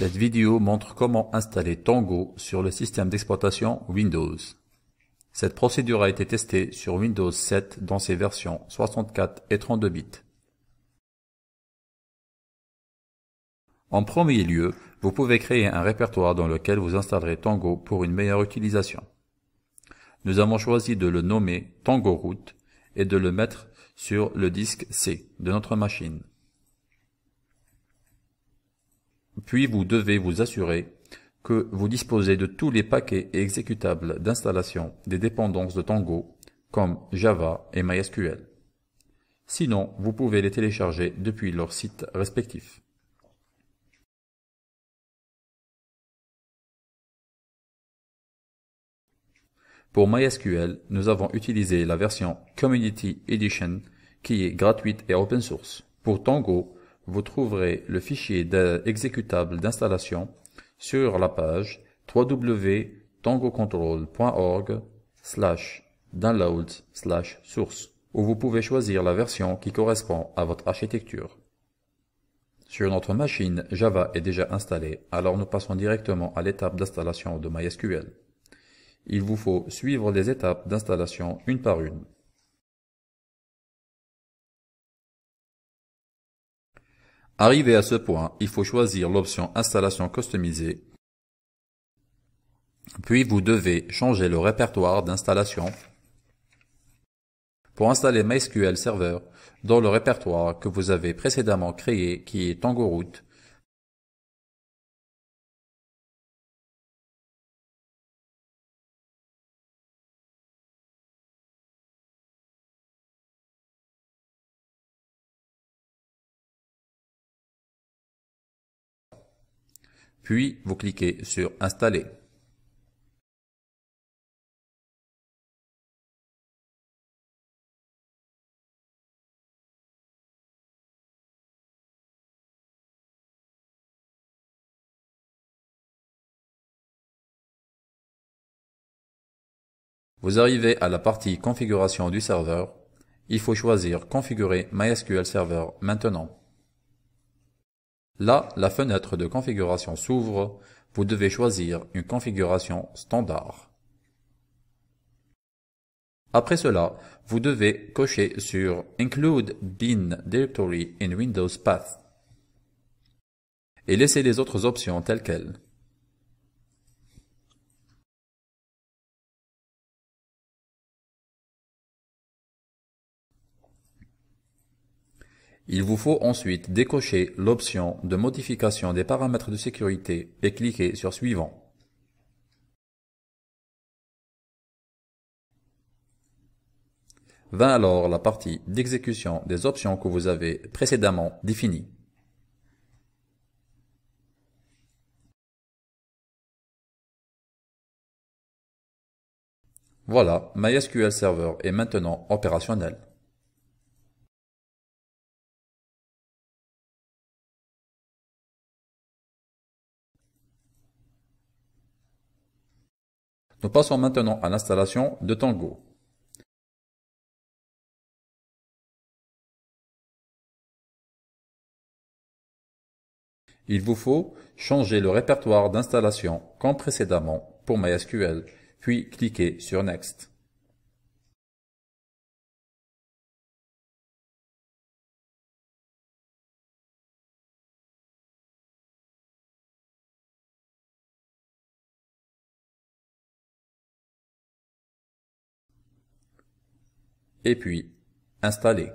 Cette vidéo montre comment installer Tango sur le système d'exploitation Windows. Cette procédure a été testée sur Windows 7 dans ses versions 64 et 32 bits. En premier lieu, vous pouvez créer un répertoire dans lequel vous installerez Tango pour une meilleure utilisation. Nous avons choisi de le nommer Tango Root et de le mettre sur le disque C de notre machine. Puis vous devez vous assurer que vous disposez de tous les paquets exécutables d'installation des dépendances de Tango, comme Java et MySQL. Sinon, vous pouvez les télécharger depuis leur site respectifs. Pour MySQL, nous avons utilisé la version Community Edition qui est gratuite et open source. Pour Tango, vous trouverez le fichier exécutable d'installation sur la page www.tangocontrol.org slash downloads slash source où vous pouvez choisir la version qui correspond à votre architecture. Sur notre machine, Java est déjà installé, alors nous passons directement à l'étape d'installation de MySQL. Il vous faut suivre les étapes d'installation une par une. Arrivé à ce point, il faut choisir l'option Installation customisée, puis vous devez changer le répertoire d'installation pour installer MySQL Server dans le répertoire que vous avez précédemment créé qui est Root, puis vous cliquez sur Installer. Vous arrivez à la partie configuration du serveur. Il faut choisir configurer MySQL Server maintenant. Là, la fenêtre de configuration s'ouvre. Vous devez choisir une configuration standard. Après cela, vous devez cocher sur Include bin directory in Windows Path et laisser les autres options telles quelles. Il vous faut ensuite décocher l'option de modification des paramètres de sécurité et cliquer sur Suivant. Va alors la partie d'exécution des options que vous avez précédemment définies. Voilà, MySQL Server est maintenant opérationnel. Nous passons maintenant à l'installation de Tango. Il vous faut changer le répertoire d'installation comme précédemment pour MySQL, puis cliquer sur Next. et puis installer.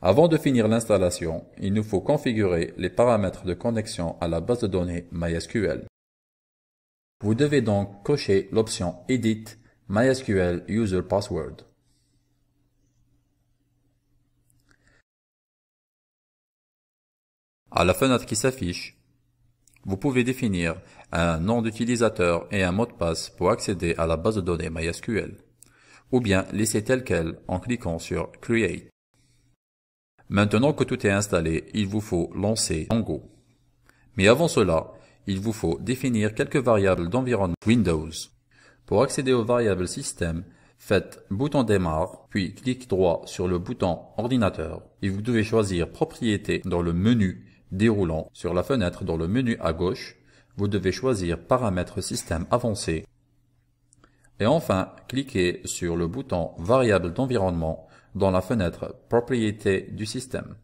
Avant de finir l'installation, il nous faut configurer les paramètres de connexion à la base de données MySQL. Vous devez donc cocher l'option Edit MySQL User Password. À la fenêtre qui s'affiche, vous pouvez définir un nom d'utilisateur et un mot de passe pour accéder à la base de données MySQL, ou bien laisser tel quel en cliquant sur Create. Maintenant que tout est installé, il vous faut lancer Mongo. Mais avant cela, il vous faut définir quelques variables d'environnement Windows. Pour accéder aux variables système, faites bouton démarre, puis clique droit sur le bouton ordinateur et vous devez choisir propriété dans le menu déroulant sur la fenêtre dans le menu à gauche, vous devez choisir Paramètres système avancé. Et enfin, cliquez sur le bouton Variable d'environnement dans la fenêtre Propriétés du système.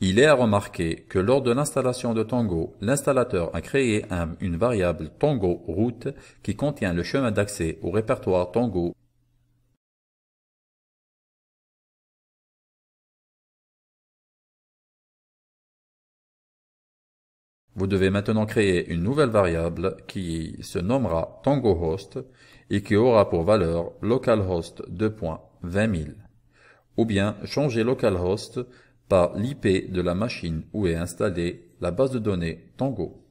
Il est à remarquer que lors de l'installation de Tango, l'installateur a créé une variable Tango route qui contient le chemin d'accès au répertoire Tango Vous devez maintenant créer une nouvelle variable qui se nommera TangoHost et qui aura pour valeur localhost 2.20000 ou bien changer localhost par l'IP de la machine où est installée la base de données Tango.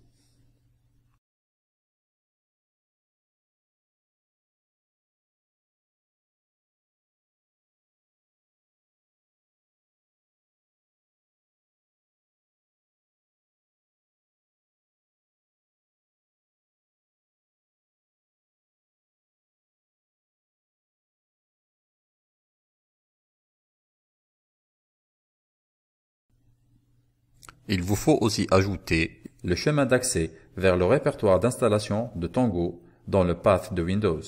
Il vous faut aussi ajouter le chemin d'accès vers le répertoire d'installation de Tango dans le path de Windows.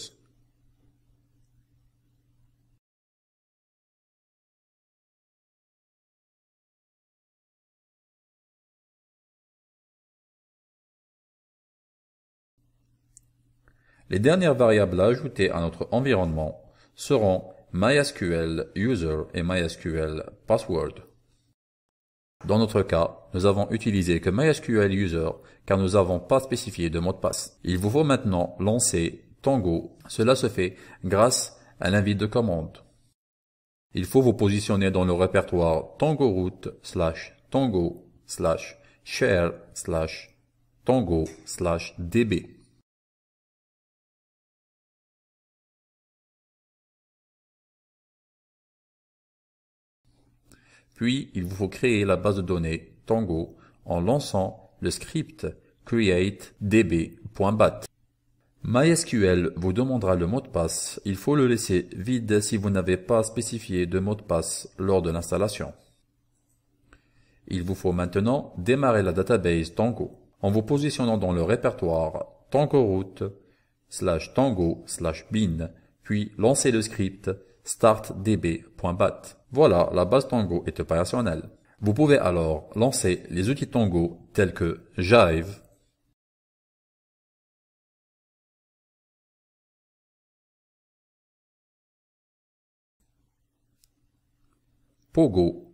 Les dernières variables à ajouter à notre environnement seront MySQL User et MySQL Password. Dans notre cas, nous avons utilisé que MySQL User car nous n'avons pas spécifié de mot de passe. Il vous faut maintenant lancer Tango. Cela se fait grâce à l'invite de commande. Il faut vous positionner dans le répertoire Tango slash Tango slash share slash Tango slash DB. Puis, il vous faut créer la base de données Tango en lançant le script CreateDB.bat. MySQL vous demandera le mot de passe. Il faut le laisser vide si vous n'avez pas spécifié de mot de passe lors de l'installation. Il vous faut maintenant démarrer la database Tango en vous positionnant dans le répertoire tango slash tango slash bin, puis lancer le script startdb.bat. Voilà, la base Tango est opérationnelle. Vous pouvez alors lancer les outils Tango tels que Jive, Pogo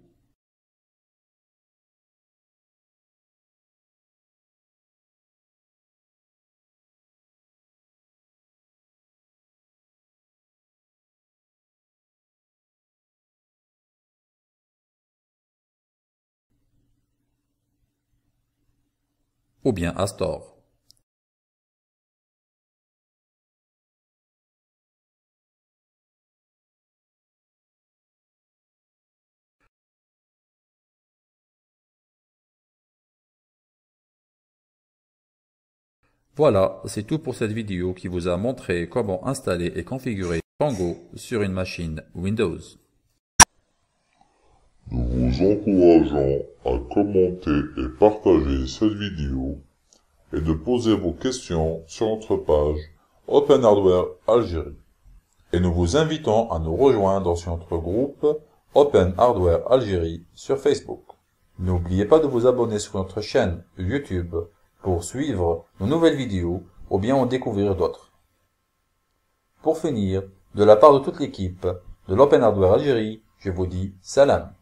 ou bien Astor. Voilà, c'est tout pour cette vidéo qui vous a montré comment installer et configurer Pango sur une machine Windows. Nous vous encourageons à commenter et partager cette vidéo et de poser vos questions sur notre page Open Hardware Algérie. Et nous vous invitons à nous rejoindre sur notre groupe Open Hardware Algérie sur Facebook. N'oubliez pas de vous abonner sur notre chaîne YouTube pour suivre nos nouvelles vidéos ou bien en découvrir d'autres. Pour finir, de la part de toute l'équipe de l'Open Hardware Algérie, je vous dis salam.